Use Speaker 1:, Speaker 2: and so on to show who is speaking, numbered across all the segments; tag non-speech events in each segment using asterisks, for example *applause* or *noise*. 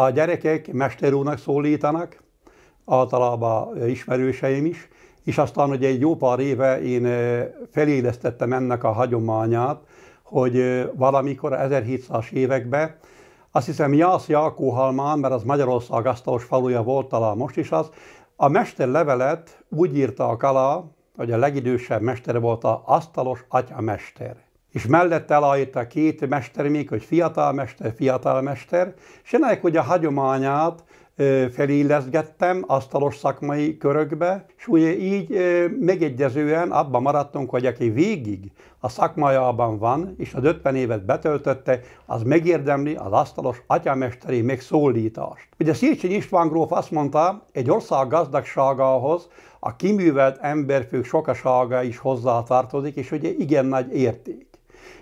Speaker 1: A gyerekek mester úrnak szólítanak, általában ismerőseim is, és aztán ugye egy jó pár éve én felélesztettem ennek a hagyományát, hogy valamikor 1700-as években, azt hiszem Jász Jákóhalmán, mert az Magyarország asztalos faluja volt talán most is az, a levelet úgy írta a Kala, hogy a legidősebb mester volt a asztalos atyamester és mellette elajt a két mester még, hogy fiatal mester, és ennek ugye a hagyományát felilleszgettem asztalos szakmai körökbe, és ugye így megegyezően abban maradtunk, hogy aki végig a szakmájában van, és az 50 évet betöltötte, az megérdemli az asztalos atyamesteri megszólítást. Ugye Szircsény István gróf azt mondta, egy ország gazdagságához a kiművelt emberfők sokasága is hozzátartozik, és ugye igen nagy érték.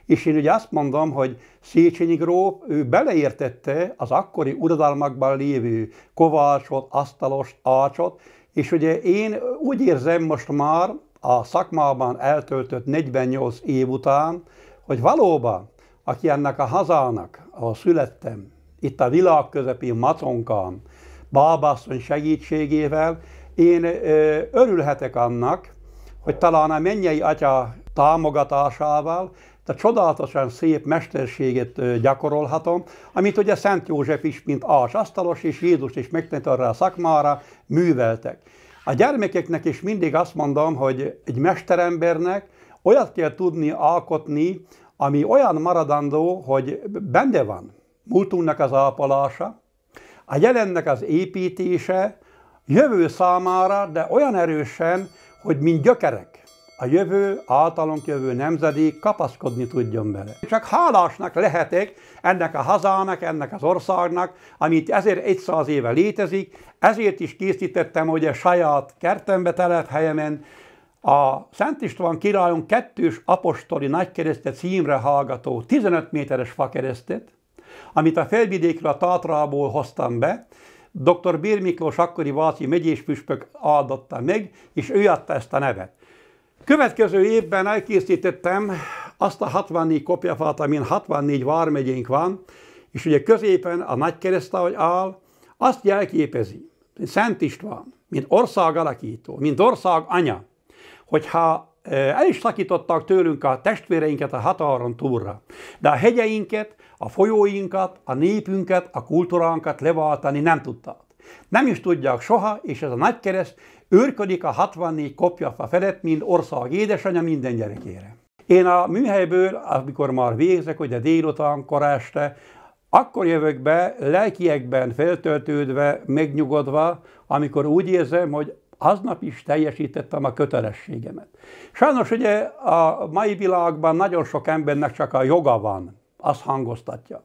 Speaker 1: És én ugye azt mondom, hogy Széchenyi Gróf, ő beleértette az akkori uradalmakban lévő kovácsot, asztalost, ácsot, és ugye én úgy érzem most már a szakmában eltöltött 48 év után, hogy valóban, aki ennek a hazának, ahol születtem, itt a világ közepén maconkán, bábasszony segítségével, én örülhetek annak, hogy talán a mennyei atya támogatásával tehát csodálatosan szép mesterséget gyakorolhatom, amit ugye Szent József is, mint Ás asztalos, és Jézus is megtanítva arra a szakmára, műveltek. A gyermekeknek is mindig azt mondom, hogy egy mesterembernek olyat kell tudni alkotni, ami olyan maradandó, hogy benne van múltunknak az ápolása, a jelennek az építése, jövő számára, de olyan erősen, hogy mint gyökerek a jövő, általunk jövő nemzedék kapaszkodni tudjon bele. Csak hálásnak lehetek ennek a hazának, ennek az országnak, amit ezért száz éve létezik, ezért is készítettem, hogy a saját kertembe helyemen a Szent István királyon kettős apostoli nagykeresztet címre hallgató 15 méteres fakeresztet, amit a felvidékről, a Tátrából hoztam be, dr. Bér Miklós akkori Váci megyéspüspök áldotta meg, és ő adta ezt a nevet. Következő évben elkészítettem azt a 64 kopjafát, amin 64 vármegyénk van, és ugye középen a nagy ahogy áll, azt jelképezi, mint Szent István, mint ország alakító, mint ország anya, hogyha e, el is szakították tőlünk a testvéreinket a határon túlra, de a hegyeinket, a folyóinkat, a népünket, a kultúránkat leváltani nem tudták. Nem is tudják soha, és ez a nagy kereszt Őrködik a 64 kopjafa felett, mint ország édesanyja minden gyerekére. Én a műhelyből, amikor már végzek, hogy a délután, koráste, akkor jövök be, lelkiekben feltöltődve, megnyugodva, amikor úgy érzem, hogy aznap is teljesítettem a kötelességemet. Sajnos ugye a mai világban nagyon sok embernek csak a joga van, azt hangoztatja.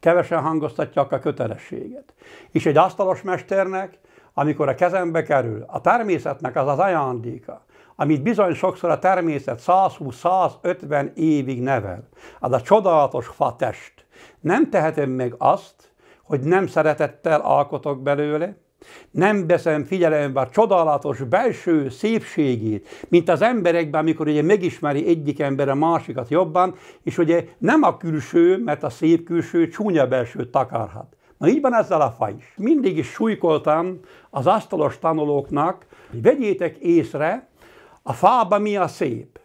Speaker 1: Kevesen hangoztatják a kötelességet. És egy asztalos mesternek amikor a kezembe kerül. A természetnek az az ajándéka, amit bizony sokszor a természet 120-150 évig nevel. Az a csodálatos fatest. Nem tehetem meg azt, hogy nem szeretettel alkotok belőle, nem veszem figyelembe a csodálatos belső szépségét, mint az emberekben, amikor ugye megismeri egyik ember a másikat jobban, és ugye nem a külső, mert a szép külső csúnya belső takarhat, Na így van ezzel a fa is. Mindig is súlykoltam az asztalos tanulóknak, hogy vegyétek észre, a fába mi a szép.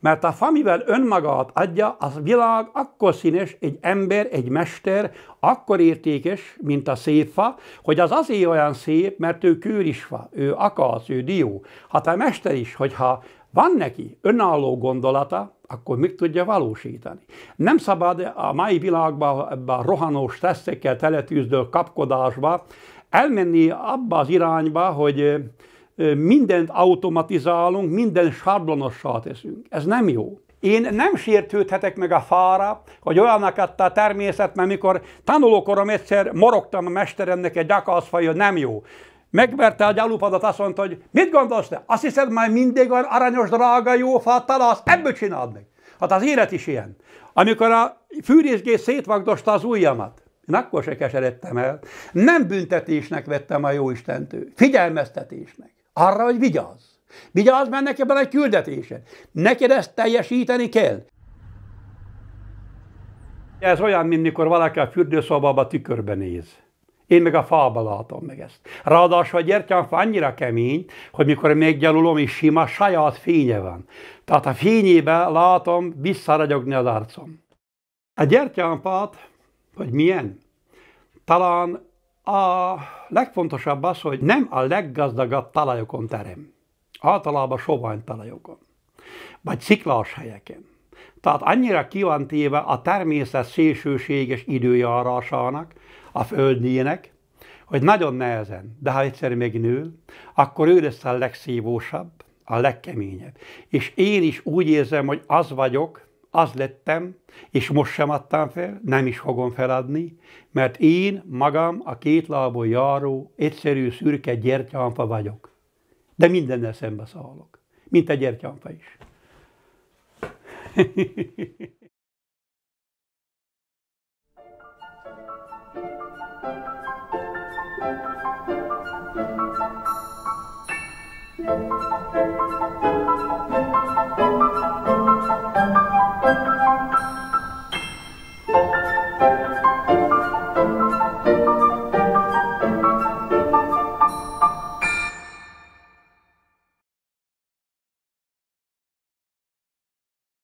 Speaker 1: Mert a fa, mivel önmagát adja, az világ akkor színes, egy ember, egy mester, akkor értékes, mint a szép fa, hogy az azért olyan szép, mert ő kőrisfa, ő akasz, ő dió. Hát a mester is, hogyha van neki önálló gondolata, akkor mit tudja valósítani. Nem szabad a mai világban, ebben a rohanó stresszekkel teletűzdő kapkodásba elmenni abba az irányba, hogy mindent automatizálunk, minden sablonossá teszünk. Ez nem jó. Én nem sértődhetek meg a fára, hogy olyannak adta a természet, mert mikor tanulókorom egyszer morogtam a mesteremnek egy akaszfaj, hogy nem jó megverte a gyalúpadat, azt mondta, hogy mit gondolsz te? Azt hiszed már mindig van aranyos, drága, jó fa talasz, ebből csináld meg. Hát az élet is ilyen. Amikor a fűrészgés szétvagdosta az ujjamat, én akkor se keseredtem el. Nem büntetésnek vettem a jó Istentől, figyelmeztetésnek. Arra, hogy vigyázz. Vigyázz, mert neked van egy küldetése. Neked ezt teljesíteni kell. Ez olyan, mint mikor valaki a fürdőszobába tükörbe néz. Én meg a fába látom meg ezt. Ráadásul a gyertyánfa annyira kemény, hogy mikor meggyalulom és sima, saját fénye van. Tehát a fényébe látom visszaragyogni az arcom. A gyertyánfát, hogy milyen? Talán a legfontosabb az, hogy nem a leggazdagabb talajokon terem. Általában sovány talajokon. Vagy sziklás helyeken. Tehát annyira kivantéve a természet szélsőséges időjárásának, a földjének, hogy nagyon nehezen, de ha egyszer megnő, akkor ő lesz a legszívósabb, a legkeményebb. És én is úgy érzem, hogy az vagyok, az lettem, és most sem adtam fel, nem is fogom feladni, mert én magam a két lábon járó, egyszerű szürke gyertyánfa vagyok. De mindennel szembe szállok, mint a gyertyánfa is. *laughs* thank you